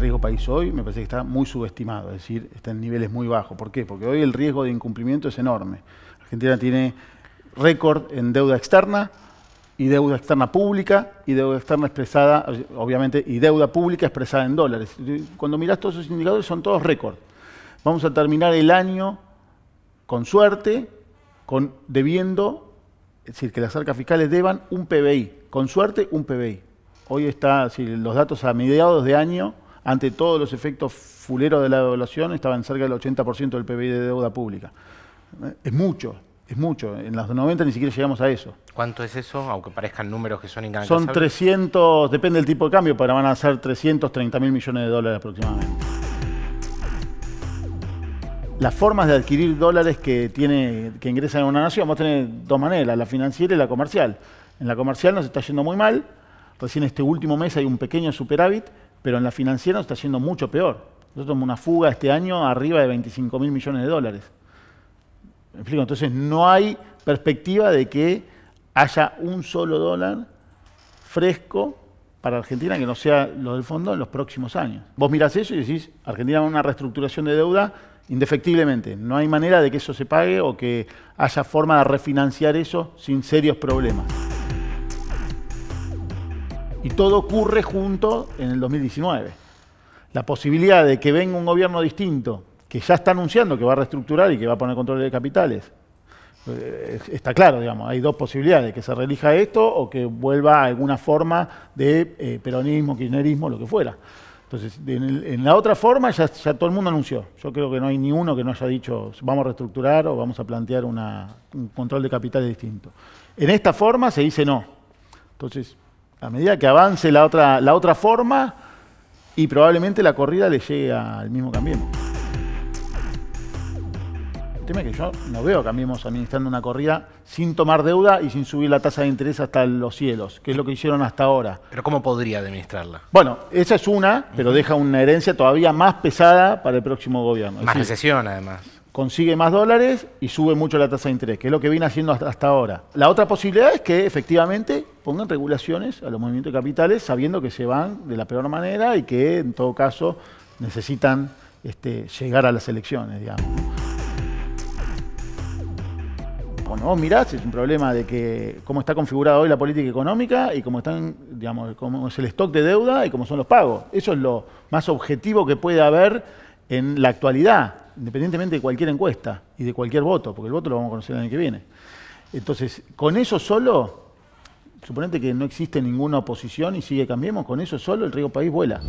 riesgo país hoy me parece que está muy subestimado, es decir, está en niveles muy bajos. ¿Por qué? Porque hoy el riesgo de incumplimiento es enorme. Argentina tiene récord en deuda externa y deuda externa pública y deuda externa expresada, obviamente, y deuda pública expresada en dólares. Cuando mirás todos esos indicadores son todos récord. Vamos a terminar el año con suerte, con debiendo, es decir, que las arcas fiscales deban un PBI, con suerte un PBI. Hoy está, si los datos a mediados de año ante todos los efectos fuleros de la devaluación, estaban cerca del 80% del PBI de deuda pública. Eh, es mucho, es mucho. En las 90 ni siquiera llegamos a eso. ¿Cuánto es eso? Aunque parezcan números que son incansables. Son 300, depende del tipo de cambio, pero van a ser 330 mil millones de dólares aproximadamente. Las formas de adquirir dólares que, tiene, que ingresan a una nación, vamos a tener dos maneras, la financiera y la comercial. En la comercial nos está yendo muy mal, recién este último mes hay un pequeño superávit pero en la financiera nos está haciendo mucho peor. Nosotros tenemos una fuga este año arriba de 25 mil millones de dólares. Entonces no hay perspectiva de que haya un solo dólar fresco para Argentina que no sea lo del fondo en los próximos años. Vos mirás eso y decís, Argentina va a una reestructuración de deuda indefectiblemente. No hay manera de que eso se pague o que haya forma de refinanciar eso sin serios problemas. Y todo ocurre junto en el 2019. La posibilidad de que venga un gobierno distinto, que ya está anunciando que va a reestructurar y que va a poner control de capitales, eh, está claro, digamos, hay dos posibilidades, que se relija esto o que vuelva a alguna forma de eh, peronismo, kirchnerismo, lo que fuera. Entonces, en, la otra forma ya, todo el mundo anunció. Yo creo que no hay ni uno que no haya dicho vamos a reestructurar o vamos a plantear un control de capitales distinto. En esta forma se dice no. Entonces, a medida que avance la otra, la otra forma y probablemente la corrida le llegue al mismo Cambiemos. El tema es que yo no veo Cambiemos administrando una corrida sin tomar deuda y sin subir la tasa de interés hasta los cielos, que es lo que hicieron hasta ahora. ¿Pero cómo podría administrarla? Bueno, esa es una, pero deja una herencia todavía más pesada para el próximo gobierno. Más recesión, además consigue más dólares y sube mucho la tasa de interés, que es lo que viene haciendo hasta ahora. La otra posibilidad es que efectivamente pongan regulaciones a los movimientos de capitales sabiendo que se van de la peor manera y que en todo caso necesitan este, llegar a las elecciones, digamos. Bueno, vos mirás, es un problema de que cómo está configurada hoy la política económica y cómo están, digamos, cómo es el stock de deuda y cómo son los pagos. Eso es lo más objetivo que puede haber en la actualidad independientemente de cualquier encuesta y de cualquier voto, porque el voto lo vamos a conocer el año que viene. Entonces, con eso solo, suponete que no existe ninguna oposición y sigue Cambiemos, con eso solo el Río país vuela.